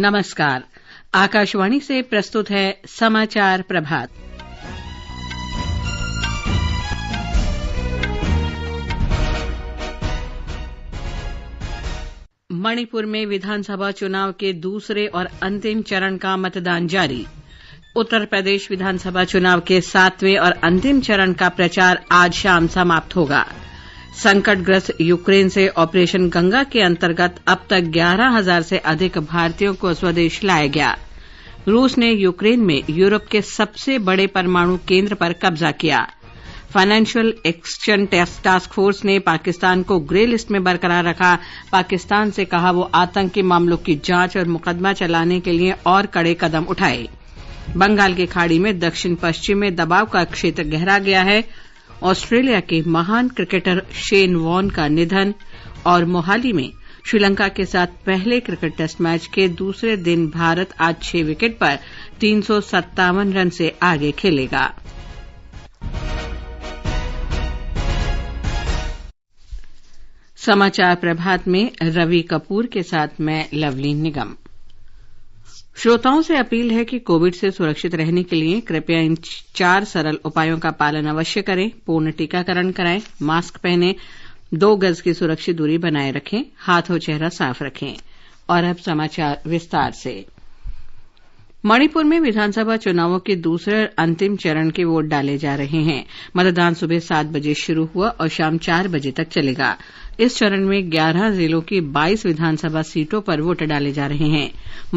नमस्कार आकाशवाणी से प्रस्तुत है समाचार प्रभात मणिपुर में विधानसभा चुनाव के दूसरे और अंतिम चरण का मतदान जारी उत्तर प्रदेश विधानसभा चुनाव के सातवें और अंतिम चरण का प्रचार आज शाम समाप्त होगा संकटग्रस्त यूक्रेन से ऑपरेशन गंगा के अंतर्गत अब तक ग्यारह हजार से अधिक भारतीयों को स्वदेश लाया गया रूस ने यूक्रेन में यूरोप के सबसे बड़े परमाणु केंद्र पर कब्जा किया फाइनेंशियल एक्शन टास्क फोर्स ने पाकिस्तान को ग्रे लिस्ट में बरकरार रखा पाकिस्तान से कहा वो आतंकी मामलों की जांच और मुकदमा चलाने के लिए और कड़े कदम उठाए बंगाल की खाड़ी में दक्षिण पश्चिम में दबाव का क्षेत्र गहरा गया है ऑस्ट्रेलिया के महान क्रिकेटर शेन वॉन का निधन और मोहाली में श्रीलंका के साथ पहले क्रिकेट टेस्ट मैच के दूसरे दिन भारत आज छह विकेट पर तीन रन से आगे खेलेगा समाचार प्रभात में रवि कपूर के साथ मैं लवली निगम श्रोताओं से अपील है कि कोविड से सुरक्षित रहने के लिए कृपया इन चार सरल उपायों का पालन अवश्य करें पूर्ण टीकाकरण कराएं मास्क पहनें दो गज की सुरक्षित दूरी बनाए रखें हाथ और चेहरा साफ रखें और अब समाचार विस्तार से मणिपुर में विधानसभा चुनावों के दूसरे और अंतिम चरण के वोट डाले जा रहे हैं मतदान सुबह सात बजे शुरू हुआ और शाम चार बजे तक चलेगा इस चरण में 11 जिलों की 22 विधानसभा सीटों पर वोट डाले जा रहे हैं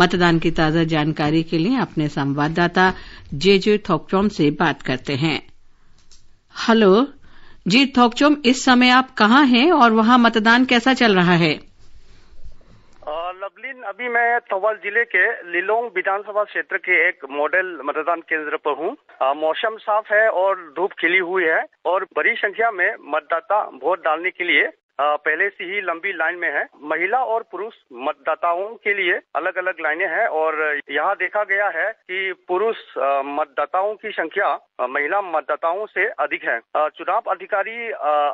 मतदान की ताजा जानकारी के लिए अपने संवाददाता जे जे थोकचोम से बात करते हैं हेलो जी थोकचोम इस समय आप कहाँ हैं और वहाँ मतदान कैसा चल रहा है लवलीन अभी मैं थौवाल जिले के लिलोंग विधानसभा क्षेत्र के एक मॉडल मतदान केंद्र पर हूँ मौसम साफ है और धूप खिली हुई है और बड़ी संख्या में मतदाता वोट डालने के लिए पहले से ही लंबी लाइन में है महिला और पुरुष मतदाताओं के लिए अलग अलग लाइनें हैं और यहाँ देखा गया है कि पुरुष मतदाताओं की संख्या महिला मतदाताओं से अधिक है चुनाव अधिकारी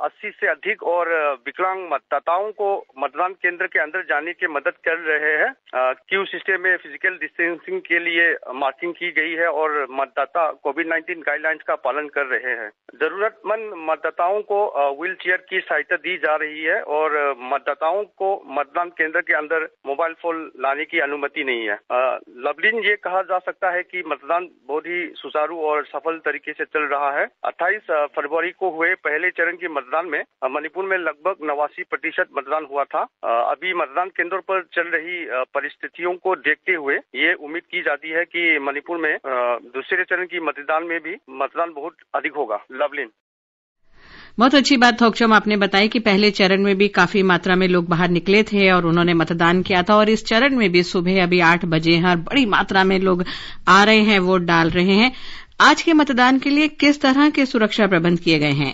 अस्सी से अधिक और विकलांग मतदाताओं को मतदान केंद्र के अंदर जाने की मदद कर रहे हैं क्यू सिस्टम में फिजिकल डिस्टेंसिंग के लिए मार्किंग की गई है और मतदाता कोविड नाइन्टीन गाइडलाइंस का पालन कर रहे हैं जरूरतमंद मतदाताओं को व्हील चेयर की सहायता दी जा रही है और मतदाताओं को मतदान केंद्र के अंदर मोबाइल फोन लाने की अनुमति नहीं है लवलिन ये कहा जा सकता है कि मतदान बहुत ही सुचारू और सफल तरीके तरीके से चल रहा है 28 फरवरी को हुए पहले चरण के मतदान में मणिपुर में लगभग नवासी प्रतिशत मतदान हुआ था अभी मतदान केंद्रों पर चल रही परिस्थितियों को देखते हुए ये उम्मीद की जाती है कि मणिपुर में दूसरे चरण की मतदान में भी मतदान बहुत अधिक होगा लवलिन बहुत अच्छी बात थोकचम आपने बताया कि पहले चरण में भी काफी मात्रा में लोग बाहर निकले थे और उन्होंने मतदान किया था और इस चरण में भी सुबह अभी आठ बजे हैं और बड़ी मात्रा में लोग आ रहे हैं वोट डाल रहे हैं आज के मतदान के लिए किस तरह के सुरक्षा प्रबंध किये गये हैं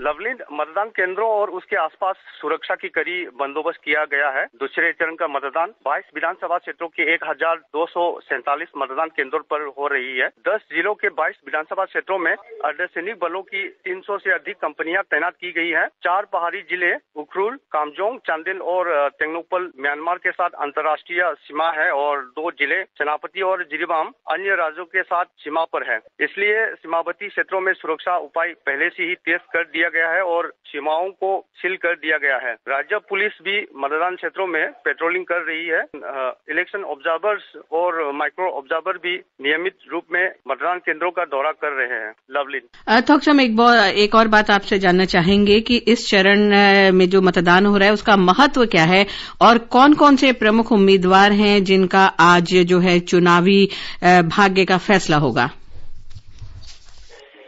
लवलीन मतदान केंद्रों और उसके आसपास सुरक्षा की कड़ी बंदोबस्त किया गया है दूसरे चरण का मतदान 22 विधानसभा क्षेत्रों के एक हजार दो सौ मतदान केंद्रों पर हो रही है 10 जिलों के 22 विधानसभा क्षेत्रों में अर्धसैनिक बलों की 300 से अधिक कंपनियां तैनात की गई हैं। चार पहाड़ी जिले उखरूल कामजोंग चांदिल और तेंगनोपल म्यांमार के साथ अंतर्राष्ट्रीय सीमा है और दो जिले सेनापति और जिरीबाम अन्य राज्यों के साथ सीमा पर है इसलिए सीमावर्ती क्षेत्रों में सुरक्षा उपाय पहले से ही तेज कर दिया दिया गया है और सीमाओं को सील कर दिया गया है राज्य पुलिस भी मतदान क्षेत्रों में पेट्रोलिंग कर रही है इलेक्शन ऑब्जर्वर्स और माइक्रो ऑब्जर्वर भी नियमित रूप में मतदान केंद्रों का दौरा कर रहे हैं अध्यक्ष तो हम एक, एक और बात आपसे जानना चाहेंगे कि इस चरण में जो मतदान हो रहा है उसका महत्व क्या है और कौन कौन से प्रमुख उम्मीदवार हैं जिनका आज जो है चुनावी भाग्य का फैसला होगा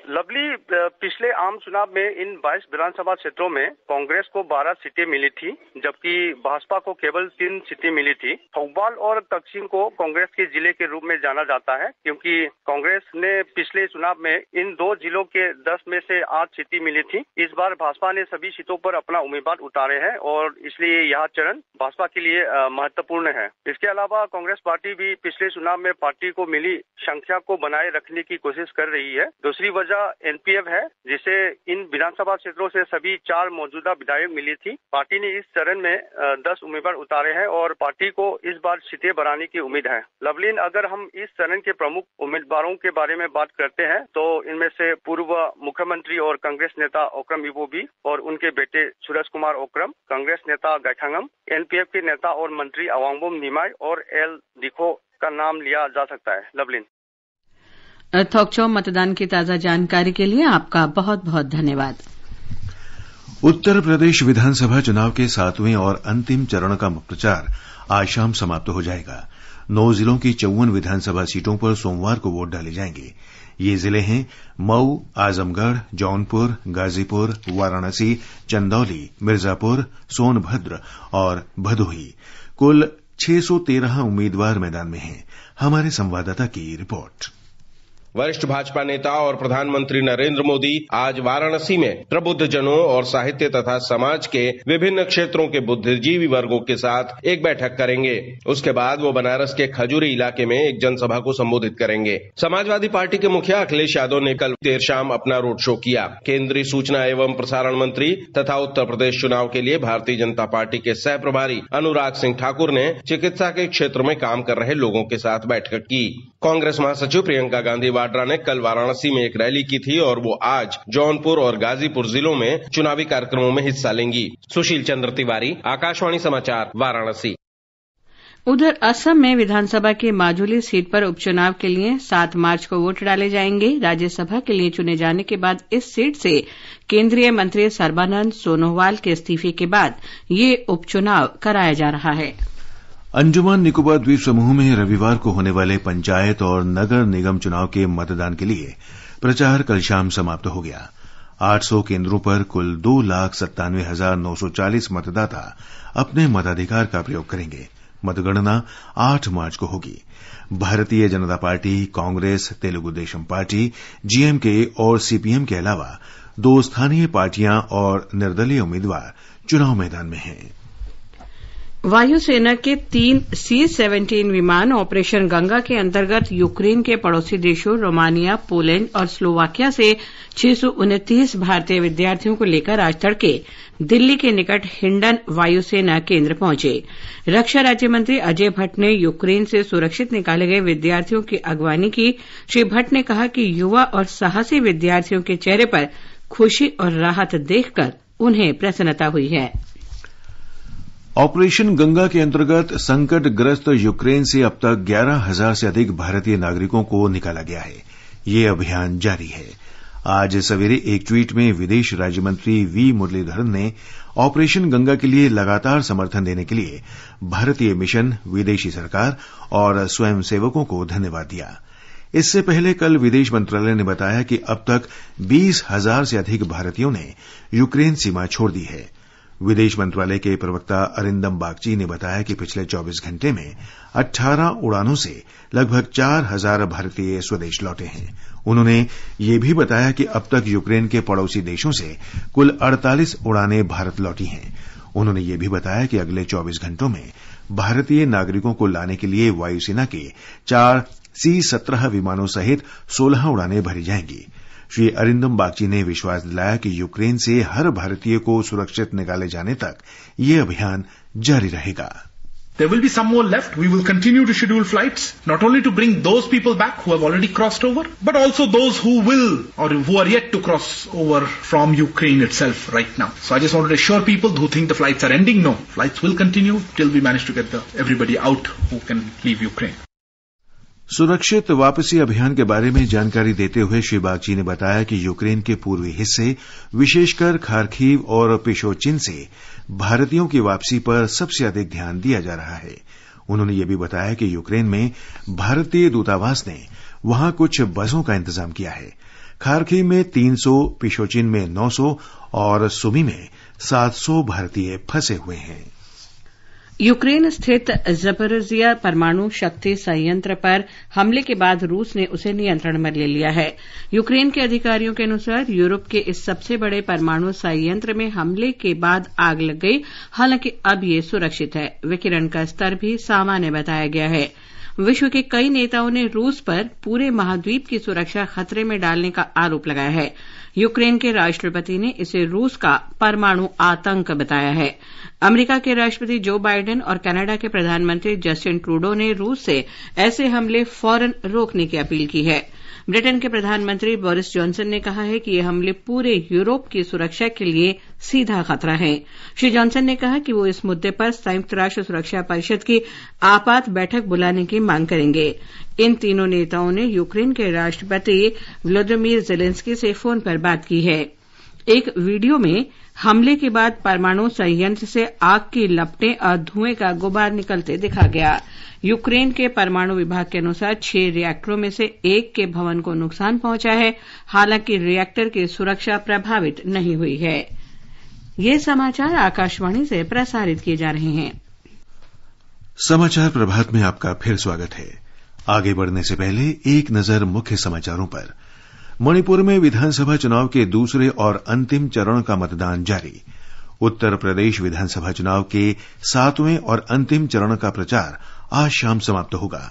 लवली पिछले आम चुनाव में इन 22 विधानसभा क्षेत्रों में कांग्रेस को 12 सीटें मिली थी जबकि भाजपा को केवल तीन सीटें मिली थी फौबाल और तकसीम को कांग्रेस के जिले के रूप में जाना जाता है क्योंकि कांग्रेस ने पिछले चुनाव में इन दो जिलों के दस में से आठ सीटें मिली थी इस बार भाजपा ने सभी सीटों पर अपना उम्मीदवार उतारे हैं और इसलिए यह चरण भाजपा के लिए महत्वपूर्ण है इसके अलावा कांग्रेस पार्टी भी पिछले चुनाव में पार्टी को मिली संख्या को बनाए रखने की कोशिश कर रही है दूसरी वजह साझा एनपीएफ है जिसे इन विधानसभा क्षेत्रों से सभी चार मौजूदा विधायक मिली थी पार्टी ने इस चरण में दस उम्मीदवार उतारे हैं और पार्टी को इस बार सीटें बढ़ाने की उम्मीद है लवलीन अगर हम इस चरण के प्रमुख उम्मीदवारों के बारे में बात करते हैं तो इनमें से पूर्व मुख्यमंत्री और कांग्रेस नेता ओक्रम इबोबी और उनके बेटे सूरज कुमार ओक्रम कांग्रेस नेता गैठांगम एनपीएफ के नेता और मंत्री अवांगबोम निमाय और एल दिखो का नाम लिया जा सकता है लवलिन थोकचो मतदान की ताजा जानकारी के लिए आपका बहुत बहुत धन्यवाद उत्तर प्रदेश विधानसभा चुनाव के सातवें और अंतिम चरण का प्रचार आज शाम समाप्त हो जाएगा नौ जिलों की चौवन विधानसभा सीटों पर सोमवार को वोट डाले जाएंगे ये जिले हैं मऊ आजमगढ़ जौनपुर गाजीपुर वाराणसी चंदौली मिर्जापुर सोनभद्र और भदोही कुल 613 उम्मीदवार मैदान में हैं हमारे संवाददाता की रिपोर्ट वरिष्ठ भाजपा नेता और प्रधानमंत्री नरेन्द्र मोदी आज वाराणसी में प्रबुद्ध जनों और साहित्य तथा समाज के विभिन्न क्षेत्रों के बुद्धिजीवी वर्गो के साथ एक बैठक करेंगे उसके बाद वो बनारस के खजूरी इलाके में एक जनसभा को संबोधित करेंगे समाजवादी पार्टी के मुखिया अखिलेश यादव ने कल देर शाम अपना रोड शो किया केंद्रीय सूचना एवं प्रसारण मंत्री तथा उत्तर प्रदेश चुनाव के लिए भारतीय जनता पार्टी के सह प्रभारी अनुराग सिंह ठाकुर ने चिकित्सा के क्षेत्र में काम कर रहे लोगों के साथ बैठक की कांग्रेस महासचिव प्रियंका गांधी वाड्रा ने कल वाराणसी में एक रैली की थी और वो आज जौनपुर और गाजीपुर जिलों में चुनावी कार्यक्रमों में हिस्सा लेंगी सुशील चंद्र तिवारी आकाशवाणी समाचार वाराणसी उधर असम में विधानसभा के माजुली सीट पर उपचुनाव के लिए 7 मार्च को वोट डाले जाएंगे राज्यसभा के लिए चुने जाने के बाद इस सीट से केंद्रीय मंत्री सर्बानंद सोनोवाल के इस्तीफे के बाद ये उपचुनाव कराया जा रहा है अंजुमान निकोबार द्वीप समूह में रविवार को होने वाले पंचायत और नगर निगम चुनाव के मतदान के लिए प्रचार कल शाम समाप्त हो गया 800 केंद्रों पर कुल दो लाख सत्तानवे हजार नौ सौ चालीस मतदाता अपने मताधिकार का प्रयोग करेंगे मतगणना 8 मार्च को होगी Bharatiya Janata party Congress Desam party DMK और सीपीएम के अलावा दो स्थानीय पार्टियां और निर्दलीय उम्मीदवार चुनाव मैदान में हैं वायुसेना के तीन सी सेवेंटीन विमान ऑपरेशन गंगा के अंतर्गत यूक्रेन के पड़ोसी देशों रोमानिया पोलैंड और स्लोवाकिया से छह भारतीय विद्यार्थियों को लेकर आज तड़के दिल्ली के निकट हिंडन वायुसेना केंद्र पहुंचे रक्षा राज्य मंत्री अजय भट्ट ने यूक्रेन से सुरक्षित निकाले गए विद्यार्थियों की अगवानी की श्री भट्ट ने कहा कि युवा और साहसी विद्यार्थियों के चेहरे पर खुशी और राहत देखकर उन्हें प्रसन्नता हुई है ऑपरेशन गंगा के अंतर्गत संकटग्रस्त यूक्रेन से अब तक ग्यारह हजार से अधिक भारतीय नागरिकों को निकाला गया है ये अभियान जारी है आज सवेरे एक ट्वीट में विदेश राज्य मंत्री वी मुरलीधरन ने ऑपरेशन गंगा के लिए लगातार समर्थन देने के लिए भारतीय मिशन विदेशी सरकार और स्वयंसेवकों को धन्यवाद दिया इससे पहले कल विदेश मंत्रालय ने बताया कि अब तक बीस हजार से अधिक भारतीयों ने यूक्रेन सीमा छोड़ दी है विदेश मंत्रालय के प्रवक्ता अरिंदम बागची ने बताया कि पिछले 24 घंटे में 18 उड़ानों से लगभग 4000 भारतीय स्वदेश लौटे हैं उन्होंने ये भी बताया कि अब तक यूक्रेन के पड़ोसी देशों से कुल 48 उड़ानें भारत लौटी हैं उन्होंने ये भी बताया कि अगले 24 घंटों में भारतीय नागरिकों को लाने के लिए वायुसेना के चार सी सत्रह विमानों सहित सोलह उड़ानें भरी जाएंगी श्री अरिंदम बागची ने विश्वास दिलाया कि यूक्रेन से हर भारतीय को सुरक्षित निकाले जाने तक यह अभियान जारी रहेगा There will be some more left. We will continue to schedule flights, not only to bring those people back who have already crossed over, but also those who will or who are yet to cross over from Ukraine itself right now. So I just wanted to assure people who think the flights are ending, no. Flights will continue till we manage to get the, everybody out who can leave Ukraine. सुरक्षित वापसी अभियान के बारे में जानकारी देते हुए श्री बागची ने बताया कि यूक्रेन के पूर्वी हिस्से विशेषकर खारखीव और पिशोचिन से भारतीयों की वापसी पर सबसे अधिक ध्यान दिया जा रहा है उन्होंने ये भी बताया कि यूक्रेन में भारतीय दूतावास ने वहां कुछ बसों का इंतजाम किया है खारखी में 300, पिशोचिन में 900 और सुमी में 700 भारतीय फंसे हुए हैं यूक्रेन स्थित जबरजिया परमाणु शक्ति संयंत्र पर हमले के बाद रूस ने उसे नियंत्रण में ले लिया है यूक्रेन के अधिकारियों के अनुसार यूरोप के इस सबसे बड़े परमाणु संयंत्र में हमले के बाद आग लग गई हालांकि अब यह सुरक्षित है विकिरण का स्तर भी सामान्य बताया गया है विश्व के कई नेताओं ने रूस पर पूरे महाद्वीप की सुरक्षा खतरे में डालने का आरोप लगाया है यूक्रेन के राष्ट्रपति ने इसे रूस का परमाणु आतंक बताया है अमरीका के राष्ट्रपति जो बाइडेन और कनाडा के प्रधानमंत्री जस्टिन ट्रूडो ने रूस से ऐसे हमले फौरन रोकने की अपील की है ब्रिटेन के प्रधानमंत्री बोरिस जॉनसन ने कहा है कि ये हमले पूरे यूरोप की सुरक्षा के लिए सीधा खतरा है श्री जॉनसन ने कहा कि वो इस मुद्दे पर संयुक्त राष्ट्र सुरक्षा परिषद की आपात बैठक बुलाने की मांग करेंगे इन तीनों नेताओं ने यूक्रेन के राष्ट्रपति व्लादिमीर जेलेंस्की से फोन पर बात की है एक वीडियो में हमले के बाद परमाणु संयंत्र से आग की लपटें और धुएं का गुबार निकलते देखा गया यूक्रेन के परमाणु विभाग के अनुसार छह रिएक्टरों में से एक के भवन को नुकसान पहुंचा है हालांकि रिएक्टर की सुरक्षा प्रभावित नहीं हुई है ये समाचार आकाशवाणी से प्रसारित किए जा रहे हैं समाचार प्रभात में आपका फिर स्वागत है आगे बढ़ने से पहले एक नजर मुख्य समाचारों पर मणिपुर में विधानसभा चुनाव के दूसरे और अंतिम चरण का मतदान जारी उत्तर प्रदेश विधानसभा चुनाव के सातवें और अंतिम चरण का प्रचार आज शाम समाप्त होगा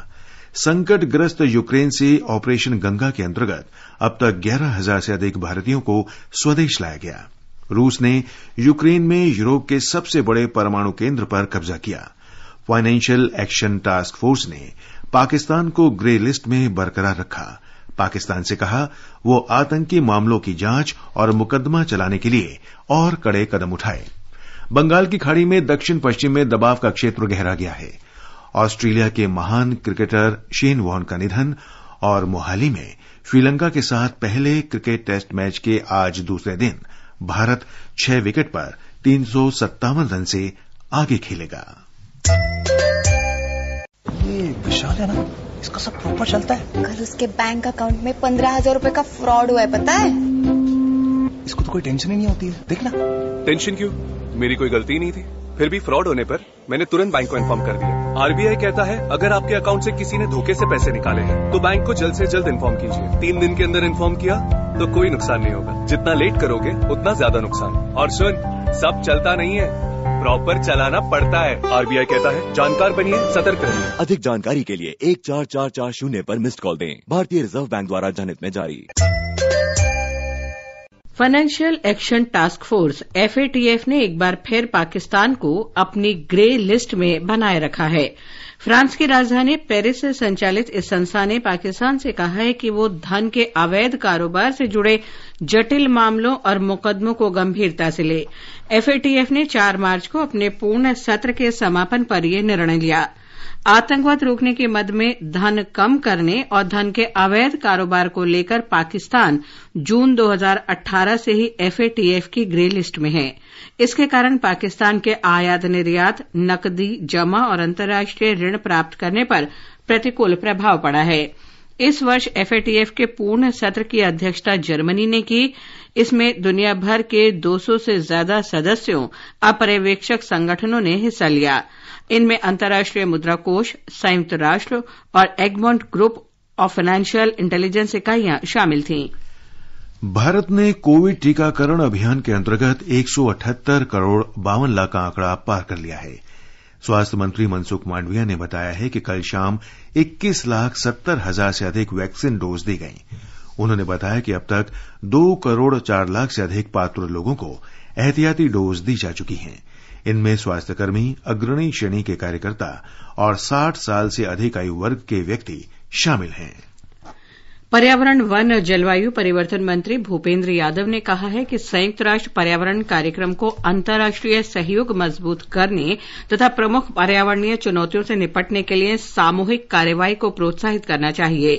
संकटग्रस्त यूक्रेन से ऑपरेशन गंगा के अंतर्गत अब तक ग्यारह हजार से अधिक भारतीयों को स्वदेश लाया गया रूस ने यूक्रेन में यूरोप के सबसे बड़े परमाणु केंद्र पर कब्जा किया फाइनेंशियल एक्शन टास्क फोर्स ने पाकिस्तान को ग्रे लिस्ट में बरकरार रखा पाकिस्तान से कहा वो आतंकी मामलों की जांच और मुकदमा चलाने के लिए और कड़े कदम उठाए बंगाल की खाड़ी में दक्षिण पश्चिम में दबाव का क्षेत्र गहरा गया है ऑस्ट्रेलिया के महान क्रिकेटर शेन वॉन का निधन और मोहाली में श्रीलंका के साथ पहले क्रिकेट टेस्ट मैच के आज दूसरे दिन भारत छह विकेट पर तीन रन से आगे खेलेगा ये विशाल है ना इसका सब प्रॉपर चलता है कल उसके बैंक अकाउंट में पंद्रह हजार रूपए का फ्रॉड हुआ है पता है इसको तो कोई टेंशन ही नहीं होती है देखना टेंशन क्यों मेरी कोई गलती नहीं थी फिर भी फ्रॉड होने पर मैंने तुरंत बैंक को इन्फॉर्म कर दिया आरबीआई कहता है अगर आपके अकाउंट से किसी ने धोखे से पैसे निकाले हैं तो बैंक को जल्द से जल्द इन्फॉर्म कीजिए तीन दिन के अंदर इन्फॉर्म किया तो कोई नुकसान नहीं होगा जितना लेट करोगे उतना ज्यादा नुकसान और सुन सब चलता नहीं है प्रॉपर चलाना पड़ता है आरबीआई कहता है जानकार बनिए सतर्क रहिए अधिक जानकारी के लिए एक चार चार चार शून्य आरोप मिस्ड कॉल दें भारतीय रिजर्व बैंक द्वारा जनहित में जारी financial action task force FATF ने एक बार फिर पाकिस्तान को अपनी ग्रे लिस्ट में बनाए रखा है फ्रांस की राजधानी पेरिस से संचालित इस संस्था ने पाकिस्तान से कहा है कि वो धन के अवैध कारोबार से जुड़े जटिल मामलों और मुकदमों को गंभीरता से ले एफएटीएफ ने चार मार्च को अपने पूर्ण सत्र के समापन पर यह निर्णय लिया है आतंकवाद रोकने के मद में धन कम करने और धन के अवैध कारोबार को लेकर पाकिस्तान जून 2018 से ही एफएटीएफ की ग्रे लिस्ट में है इसके कारण पाकिस्तान के आयात निर्यात नकदी जमा और अंतर्राष्ट्रीय ऋण प्राप्त करने पर प्रतिकूल प्रभाव पड़ा है इस वर्ष एफएटीएफ के पूर्ण सत्र की अध्यक्षता जर्मनी ने की इसमें दुनिया भर के 200 से ज्यादा सदस्यों अपर्यवेक्षक संगठनों ने हिस्सा लिया इनमें अंतर्राष्ट्रीय मुद्रा कोष संयुक्त राष्ट्र और Egmont group of financial intelligence इकाइयां शामिल थीं भारत ने कोविड टीकाकरण अभियान के अंतर्गत एक करोड़ बावन लाख का आंकड़ा पार कर लिया है स्वास्थ्य मंत्री मनसुख मांडविया ने बताया है कि कल शाम इक्कीस लाख सत्तर हजार से अधिक वैक्सीन डोज दी गई उन्होंने बताया कि अब तक दो करोड़ चार लाख से अधिक पात्र लोगों को एहतियाती डोज दी जा चुकी हैं इनमें स्वास्थ्यकर्मी अग्रणी श्रेणी के कार्यकर्ता और 60 साल से अधिक आयु वर्ग के व्यक्ति शामिल हैं पर्यावरण वन और जलवायु परिवर्तन मंत्री भूपेन्द्र यादव ने कहा है कि संयुक्त राष्ट्र पर्यावरण कार्यक्रम को अंतर्राष्ट्रीय सहयोग मजबूत करने तथा प्रमुख पर्यावरणीय चुनौतियों से निपटने के लिए सामूहिक कार्रवाई को प्रोत्साहित करना चाहिए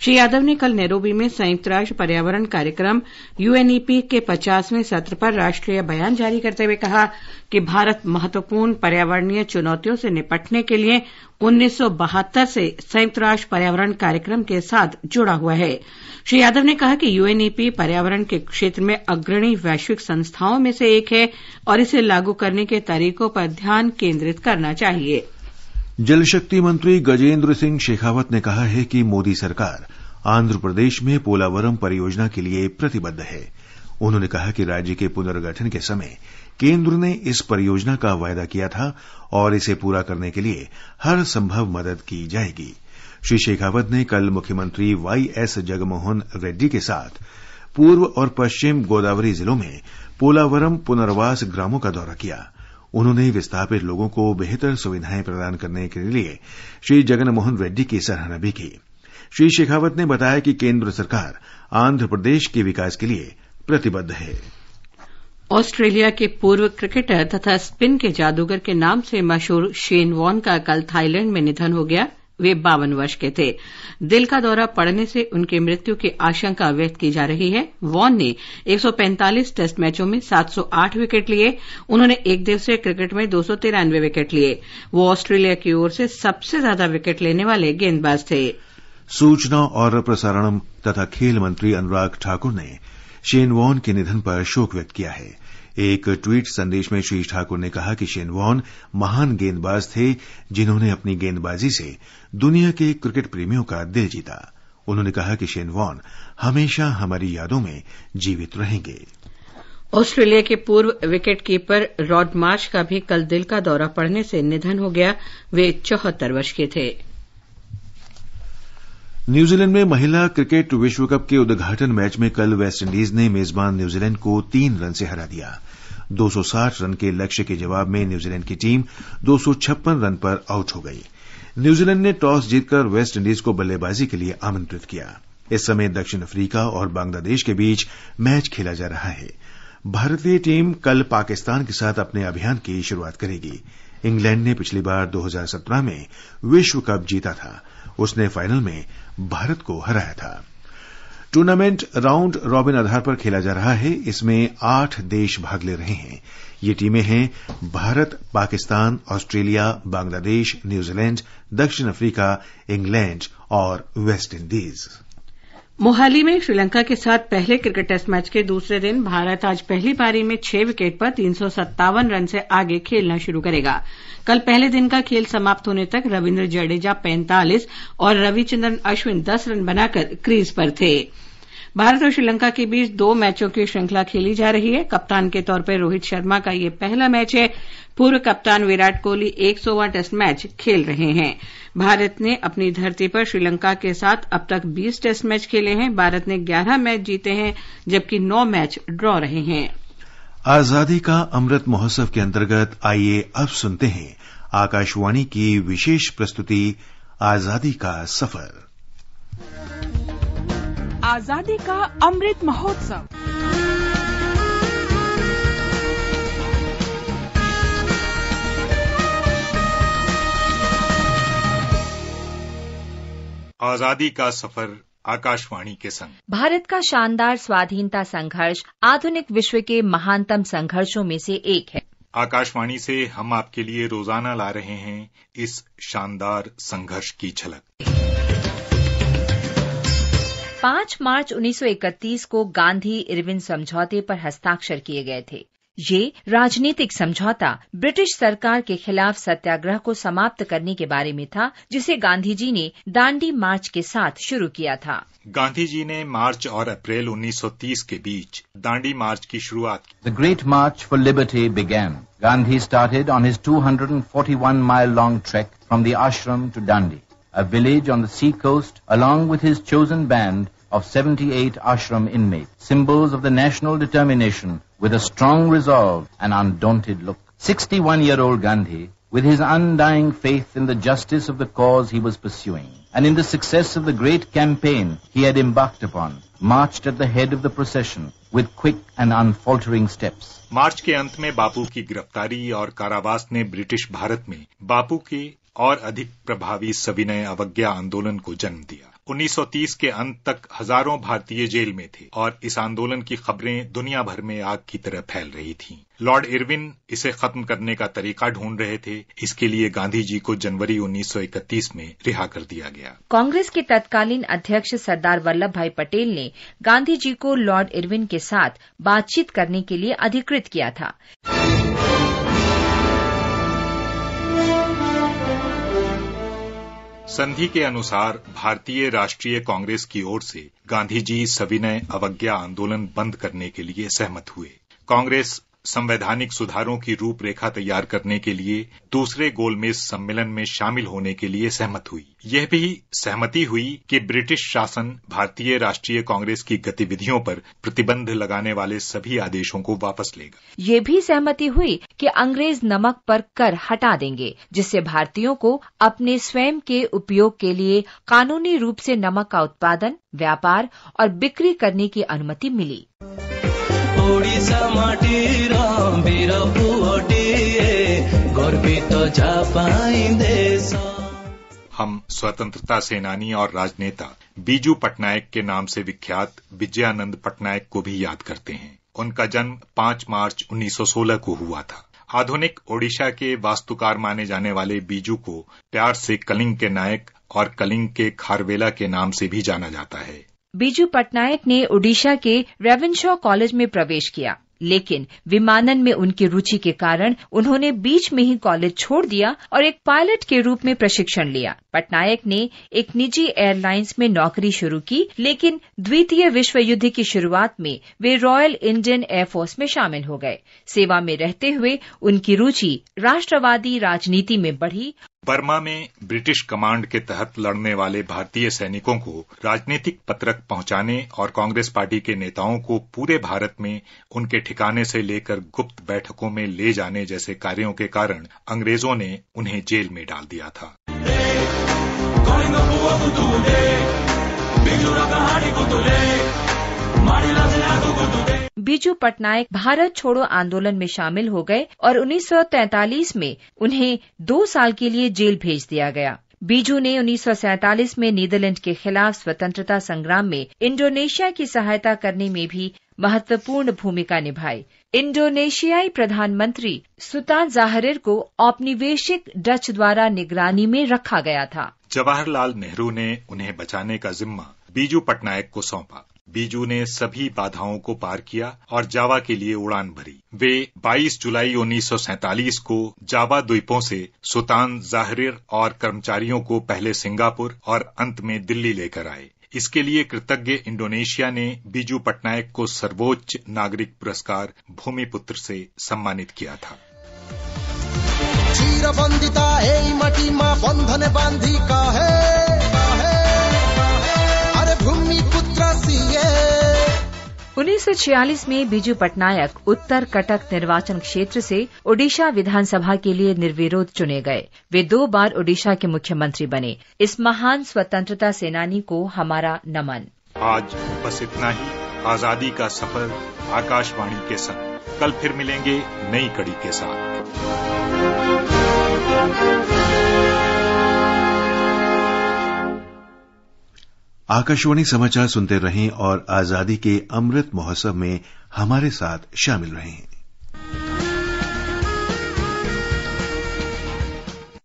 श्री यादव ने कल नेरोबी में संयुक्त राष्ट्र पर्यावरण कार्यक्रम यूएनईपी के पचासवें सत्र पर राष्ट्रीय बयान जारी करते हुए कहा कि भारत महत्वपूर्ण पर्यावरणीय चुनौतियों से निपटने के लिए 1972 से संयुक्त राष्ट्र पर्यावरण कार्यक्रम के साथ जुड़ा हुआ है श्री यादव ने कहा कि यूएनईपी पर्यावरण के क्षेत्र में अग्रणी वैश्विक संस्थाओं में से एक है और इसे लागू करने के तरीकों पर ध्यान केंद्रित करना चाहिए जल शक्ति मंत्री गजेंद्र सिंह शेखावत ने कहा है कि मोदी सरकार आंध्र प्रदेश में पोलावरम परियोजना के लिए प्रतिबद्ध है उन्होंने कहा कि राज्य के पुनर्गठन के समय केंद्र ने इस परियोजना का वायदा किया था और इसे पूरा करने के लिए हर संभव मदद की जाएगी श्री शेखावत ने कल मुख्यमंत्री वाई एस जगमोहन रेड्डी के साथ पूर्व और पश्चिम गोदावरी जिलों में पोलावरम पुनर्वास ग्रामों का दौरा किया उन्होंने विस्थापित लोगों को बेहतर सुविधाएं प्रदान करने के लिए श्री जगनमोहन रेड्डी की सराहना भी की श्री शेखावत ने बताया कि केंद्र सरकार आंध्र प्रदेश के विकास के लिए प्रतिबद्ध है ऑस्ट्रेलिया के पूर्व क्रिकेटर तथा स्पिन के जादूगर के नाम से मशहूर शेन वॉन का कल थाईलैंड में निधन हो गया वे बावन वर्ष के थे दिल का दौरा पड़ने से उनकी मृत्यु की आशंका व्यक्त की जा रही है वॉन ने 145 टेस्ट मैचों में 708 विकेट लिए उन्होंने एक दिवसीय क्रिकेट में दो विकेट लिए वो ऑस्ट्रेलिया की ओर से सबसे ज्यादा विकेट लेने वाले गेंदबाज थे सूचना और प्रसारण तथा खेल मंत्री अनुराग ठाकुर ने वॉन के निधन पर शोक व्यक्त किया है एक ट्वीट संदेश में श्री ठाकुर ने कहा कि वॉन महान गेंदबाज थे जिन्होंने अपनी गेंदबाजी से दुनिया के क्रिकेट प्रेमियों का दिल जीता उन्होंने कहा कि वॉन हमेशा हमारी यादों में जीवित रहेंगे ऑस्ट्रेलिया के पूर्व विकेटकीपर रॉड मार्श का भी कल दिल का दौरा पड़ने से निधन हो गया वे चौहत्तर वर्ष के थे न्यूजीलैंड में महिला क्रिकेट विश्व कप के उद्घाटन मैच में कल वेस्टइंडीज ने मेजबान न्यूजीलैंड को तीन रन से हरा दिया 260 रन के लक्ष्य के जवाब में न्यूजीलैंड की टीम दो रन पर आउट हो गई न्यूजीलैंड ने टॉस जीतकर वेस्टइंडीज को बल्लेबाजी के लिए आमंत्रित किया इस समय दक्षिण अफ्रीका और बांग्लादेश के बीच मैच खेला जा रहा है भारतीय टीम कल पाकिस्तान के साथ अपने अभियान की शुरुआत करेगी इंग्लैंड ने पिछली बार 2017 में विश्व कप जीता था उसने फाइनल में भारत को हराया था टूर्नामेंट राउंड रॉबिन आधार पर खेला जा रहा है इसमें आठ देश भाग ले रहे हैं ये टीमें हैं भारत पाकिस्तान ऑस्ट्रेलिया बांग्लादेश न्यूजीलैंड दक्षिण अफ्रीका इंग्लैंड और वेस्टइंडीज मोहाली में श्रीलंका के साथ पहले क्रिकेट टेस्ट मैच के दूसरे दिन भारत आज पहली पारी में छह विकेट पर तीन सौ सत्तावन रन से आगे खेलना शुरू करेगा कल पहले दिन का खेल समाप्त होने तक रविन्द्र जडेजा पैंतालीस और रविचंद्रन अश्विन दस रन बनाकर क्रीज पर थे भारत और श्रीलंका के बीच दो मैचों की श्रृंखला खेली जा रही है कप्तान के तौर पर रोहित शर्मा का यह पहला मैच है पूर्व कप्तान विराट कोहली एक सौवां टेस्ट मैच खेल रहे हैं भारत ने अपनी धरती पर श्रीलंका के साथ अब तक 20 टेस्ट मैच खेले हैं भारत ने 11 मैच जीते हैं जबकि 9 मैच ड्रॉ रहे हैं आजादी का अमृत महोत्सव के अंतर्गत आइए अब सुनते हैं आकाशवाणी की विशेष प्रस्तुति आजादी का सफर आजादी का अमृत महोत्सव आजादी का सफर आकाशवाणी के संग भारत का शानदार स्वाधीनता संघर्ष आधुनिक विश्व के महानतम संघर्षों में से एक है आकाशवाणी से हम आपके लिए रोजाना ला रहे हैं इस शानदार संघर्ष की झलक पांच मार्च 1931 को गांधी इरविन समझौते पर हस्ताक्षर किए गए थे ये राजनीतिक समझौता ब्रिटिश सरकार के खिलाफ सत्याग्रह को समाप्त करने के बारे में था जिसे गांधी जी ने दांडी मार्च के साथ शुरू किया था गांधी जी ने मार्च और अप्रैल 1930 के बीच दांडी मार्च की शुरुआत the great march for liberty began Gandhi started on his 241 mile long track from the ashram to Dandi a village on the sea coast along with band of 78 ashram inmates, symbols of the national determination with a strong resolve and undaunted look. 61-year-old Gandhi, with his undying faith in the justice of the cause he was pursuing and in the success of the great campaign he had embarked upon, marched at the head of the procession with quick and unfaltering steps. March ke अंत में बापू की गिरफ्तारी और कारावास ने British Bharat में बापू के और अधिक प्रभावी सविनय अवज्ञा आंदोलन को जन्म दिया 1930 के अंत तक हजारों भारतीय जेल में थे और इस आंदोलन की खबरें दुनिया भर में आग की तरह फैल रही थीं। लॉर्ड इरविन इसे खत्म करने का तरीका ढूंढ रहे थे इसके लिए गांधी जी को जनवरी 1931 में रिहा कर दिया गया कांग्रेस के तत्कालीन अध्यक्ष सरदार वल्लभ भाई पटेल ने गांधी जी को लॉर्ड इरविन के साथ बातचीत करने के लिए अधिकृत किया था संधि के अनुसार भारतीय राष्ट्रीय कांग्रेस की ओर से गांधी जी सविनय अवज्ञा आंदोलन बंद करने के लिए सहमत हुए कांग्रेस संवैधानिक सुधारों की रूपरेखा तैयार करने के लिए दूसरे गोलमेज सम्मेलन में शामिल होने के लिए सहमत हुई यह भी सहमति हुई कि ब्रिटिश शासन भारतीय राष्ट्रीय कांग्रेस की गतिविधियों पर प्रतिबंध लगाने वाले सभी आदेशों को वापस लेगा ये भी सहमति हुई कि अंग्रेज नमक पर कर हटा देंगे जिससे भारतीयों को अपने स्वयं के उपयोग के लिए कानूनी रूप से नमक का उत्पादन व्यापार और बिक्री करने की अनुमति मिली हम स्वतंत्रता सेनानी और राजनेता बीजू पटनायक के नाम से विख्यात विजयानंद पटनायक को भी याद करते हैं उनका जन्म 5 मार्च 1916 को हुआ था आधुनिक ओडिशा के वास्तुकार माने जाने वाले बीजू को प्यार से कलिंग के नायक और कलिंग के खारवेला के नाम से भी जाना जाता है बीजू पटनायक ने ओडिशा के रेवनशॉ कॉलेज में प्रवेश किया लेकिन विमानन में उनकी रूचि के कारण उन्होंने बीच में ही कॉलेज छोड़ दिया और एक पायलट के रूप में प्रशिक्षण लिया पटनायक ने एक निजी एयरलाइंस में नौकरी शुरू की लेकिन द्वितीय विश्व युद्ध की शुरुआत में वे रॉयल इंडियन एयरफोर्स में शामिल हो गए सेवा में रहते हुए उनकी रूचि राष्ट्रवादी राजनीति में बढ़ी बर्मा में ब्रिटिश कमांड के तहत लड़ने वाले भारतीय सैनिकों को राजनीतिक पत्रक पहुंचाने और कांग्रेस पार्टी के नेताओं को पूरे भारत में उनके ठिकाने से लेकर गुप्त बैठकों में ले जाने जैसे कार्यों के कारण अंग्रेजों ने उन्हें जेल में डाल दिया था बीजू पटनायक भारत छोड़ो आंदोलन में शामिल हो गए और 1943 में उन्हें दो साल के लिए जेल भेज दिया गया बीजू ने 1947 में नीदरलैंड के खिलाफ स्वतंत्रता संग्राम में इंडोनेशिया की सहायता करने में भी महत्वपूर्ण भूमिका निभाई इंडोनेशियाई प्रधानमंत्री सुतान जाहरिर को औपनिवेशिक डच द्वारा निगरानी में रखा गया था जवाहरलाल नेहरू ने उन्हें बचाने का जिम्मा बीजू पटनायक को सौंपा बीजू ने सभी बाधाओं को पार किया और जावा के लिए उड़ान भरी वे 22 जुलाई 1947 को जावा द्वीपों से सुल्तान जाहरीर और कर्मचारियों को पहले सिंगापुर और अंत में दिल्ली लेकर आए इसके लिए कृतज्ञ इंडोनेशिया ने बीजू पटनायक को सर्वोच्च नागरिक पुरस्कार भूमिपुत्र से सम्मानित किया था बांधी का है 1946 में बीजू पटनायक उत्तर कटक निर्वाचन क्षेत्र से ओडिशा विधानसभा के लिए निर्विरोध चुने गए वे दो बार ओडिशा के मुख्यमंत्री बने इस महान स्वतंत्रता सेनानी को हमारा नमन आज बस इतना ही आजादी का सफर आकाशवाणी के साथ कल फिर मिलेंगे नई कड़ी के साथ आकाशवाणी समाचार सुनते रहें और आजादी के अमृत महोत्सव में हमारे साथ शामिल रहें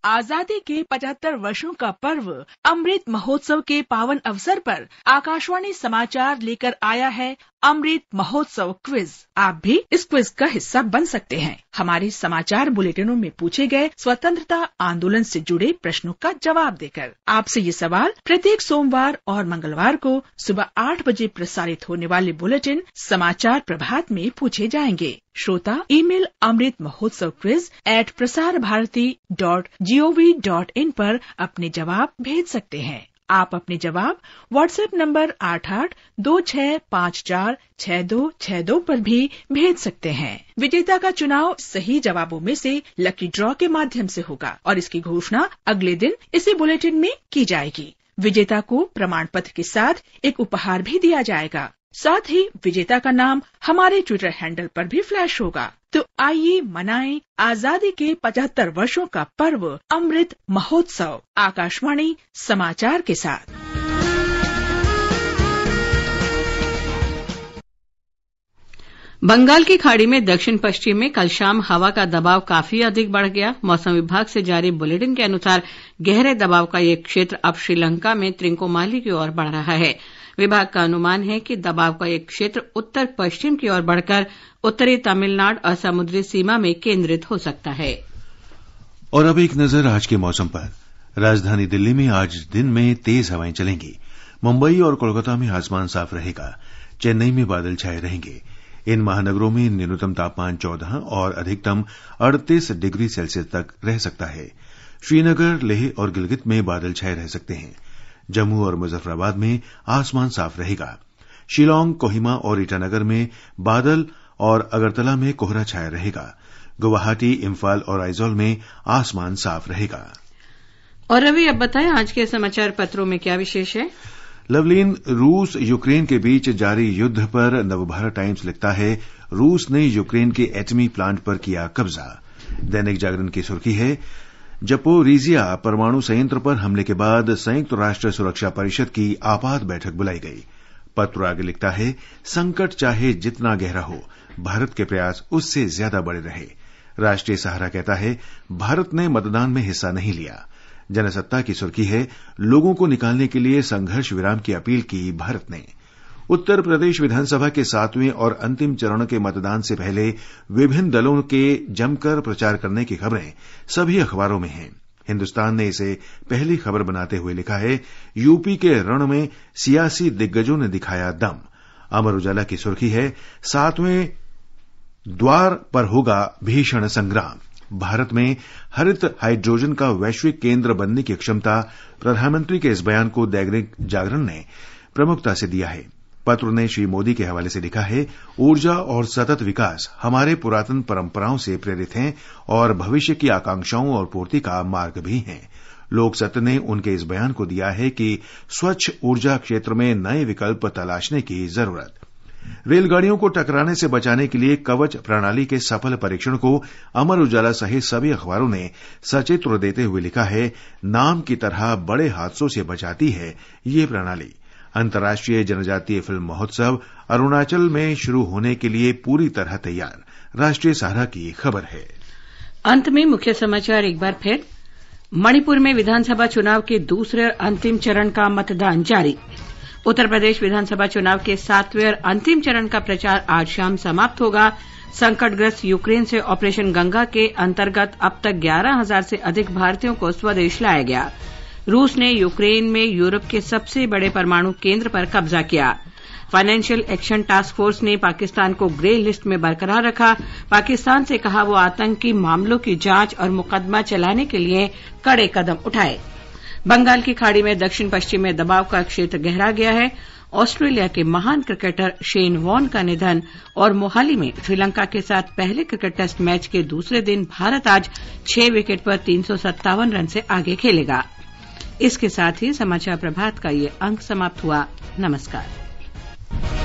आजादी के 75 वर्षों का पर्व अमृत महोत्सव के पावन अवसर पर आकाशवाणी समाचार लेकर आया है अमृत महोत्सव क्विज आप भी इस क्विज का हिस्सा बन सकते हैं हमारे समाचार बुलेटिनों में पूछे गए स्वतंत्रता आंदोलन से जुड़े प्रश्नों का जवाब देकर आपसे ये सवाल प्रत्येक सोमवार और मंगलवार को सुबह आठ बजे प्रसारित होने वाले बुलेटिन समाचार प्रभात में पूछे जाएंगे श्रोता ईमेल अमृत महोत्सव quiz at Prasar Bharati dot G O V dot in पर अपने जवाब भेज सकते हैं आप अपने जवाब व्हाट्सएप नंबर आठ आठ दो छह पाँच चार छह दो छह दो पर भी भेज सकते हैं विजेता का चुनाव सही जवाबों में से लकी ड्रॉ के माध्यम से होगा और इसकी घोषणा अगले दिन इसी बुलेटिन में की जाएगी विजेता को प्रमाण पत्र के साथ एक उपहार भी दिया जाएगा साथ ही विजेता का नाम हमारे ट्विटर हैंडल पर भी फ्लैश होगा तो आइए मनाएं आजादी के 75 वर्षों का पर्व अमृत महोत्सव आकाशवाणी समाचार के साथ बंगाल की खाड़ी में दक्षिण पश्चिम में कल शाम हवा का दबाव काफी अधिक बढ़ गया मौसम विभाग से जारी बुलेटिन के अनुसार गहरे दबाव का यह क्षेत्र अब श्रीलंका में त्रिंकोमाली की ओर बढ़ रहा है विभाग का अनुमान है कि दबाव का एक क्षेत्र उत्तर पश्चिम की ओर बढ़कर उत्तरी तमिलनाडु और समुद्री सीमा में केंद्रित हो सकता है और अब एक नजर आज के मौसम पर राजधानी दिल्ली में आज दिन में तेज हवाएं चलेंगी मुंबई और कोलकाता में आसमान साफ रहेगा चेन्नई में बादल छाए रहेंगे इन महानगरों में न्यूनतम तापमान 14 और अधिकतम 38 डिग्री सेल्सियस तक रह सकता है श्रीनगर लेह और गिलगित में बादल छाए रह सकते हैं जम्मू और मुजफ्फराबाद में आसमान साफ रहेगा शिलांग कोहिमा और ईटानगर में बादल और अगरतला में कोहरा छाया रहेगा गुवाहाटी इम्फाल और आइजोल में आसमान साफ रहेगा और रवि अब बताएं आज के समाचार पत्रों में क्या विशेष है लवलीन रूस यूक्रेन के बीच जारी युद्ध पर नवभारत टाइम्स लिखता है रूस ने यूक्रेन के एटमी प्लांट पर किया कब्जा दैनिक जागरण की सुर्खी है जपोरीजिया परमाणु संयंत्र पर हमले के बाद संयुक्त राष्ट्र सुरक्षा परिषद की आपात बैठक बुलाई गई पत्र आगे लिखता है संकट चाहे जितना गहरा हो भारत के प्रयास उससे ज्यादा बड़े रहे राष्ट्रीय सहारा कहता है भारत ने मतदान में हिस्सा नहीं लिया जनसत्ता की सुर्खी है लोगों को निकालने के लिए संघर्ष विराम की अपील की भारत ने उत्तर प्रदेश विधानसभा के सातवें और अंतिम चरण के मतदान से पहले विभिन्न दलों के जमकर प्रचार करने की खबरें सभी अखबारों में हैं हिंदुस्तान ने इसे पहली खबर बनाते हुए लिखा है यूपी के रण में सियासी दिग्गजों ने दिखाया दम अमर उजाला की सुर्खी है सातवें द्वार पर होगा भीषण संग्राम भारत में हरित हाइड्रोजन का वैश्विक केंद्र बनने की क्षमता प्रधानमंत्री के इस बयान को दैनिक जागरण ने प्रमुखता से दिया है पत्र ने श्री मोदी के हवाले से लिखा है ऊर्जा और सतत विकास हमारे पुरातन परंपराओं से प्रेरित हैं और भविष्य की आकांक्षाओं और पूर्ति का मार्ग भी हैं सत्य ने उनके इस बयान को दिया है कि स्वच्छ ऊर्जा क्षेत्र में नए विकल्प तलाशने की जरूरत रेलगाड़ियों को टकराने से बचाने के लिए कवच प्रणाली के सफल परीक्षण को अमर उजाला सहित सभी अखबारों ने सचित्र देते हुए लिखा है नाम की तरह बड़े हादसों से बचाती है ये प्रणाली अंतर्राष्ट्रीय जनजातीय फिल्म महोत्सव अरुणाचल में शुरू होने के लिए पूरी तरह तैयार राष्ट्रीय सहारा की खबर है अंत में मुख्य समाचार एक बार फिर मणिपुर में विधानसभा चुनाव के दूसरे और अंतिम चरण का मतदान जारी उत्तर प्रदेश विधानसभा चुनाव के सातवें और अंतिम चरण का प्रचार आज शाम समाप्त होगा संकटग्रस्त यूक्रेन से ऑपरेशन गंगा के अंतर्गत अब तक ग्यारह हजार से अधिक भारतीयों को स्वदेश लाया गया रूस ने यूक्रेन में यूरोप के सबसे बड़े परमाणु केंद्र पर कब्जा किया फाइनेंशियल एक्शन टास्क फोर्स ने पाकिस्तान को ग्रे लिस्ट में बरकरार रखा पाकिस्तान से कहा वो आतंकी मामलों की जांच और मुकदमा चलाने के लिए कड़े कदम उठाए बंगाल की खाड़ी में दक्षिण पश्चिम में दबाव का क्षेत्र गहरा गया है ऑस्ट्रेलिया के महान क्रिकेटर शेन वॉन का निधन और मोहाली में श्रीलंका के साथ पहले क्रिकेट टेस्ट मैच के दूसरे दिन भारत आज छह विकेट पर तीन रन से आगे खेलेगा इसके साथ ही समाचार प्रभात का ये अंक समाप्त हुआ नमस्कार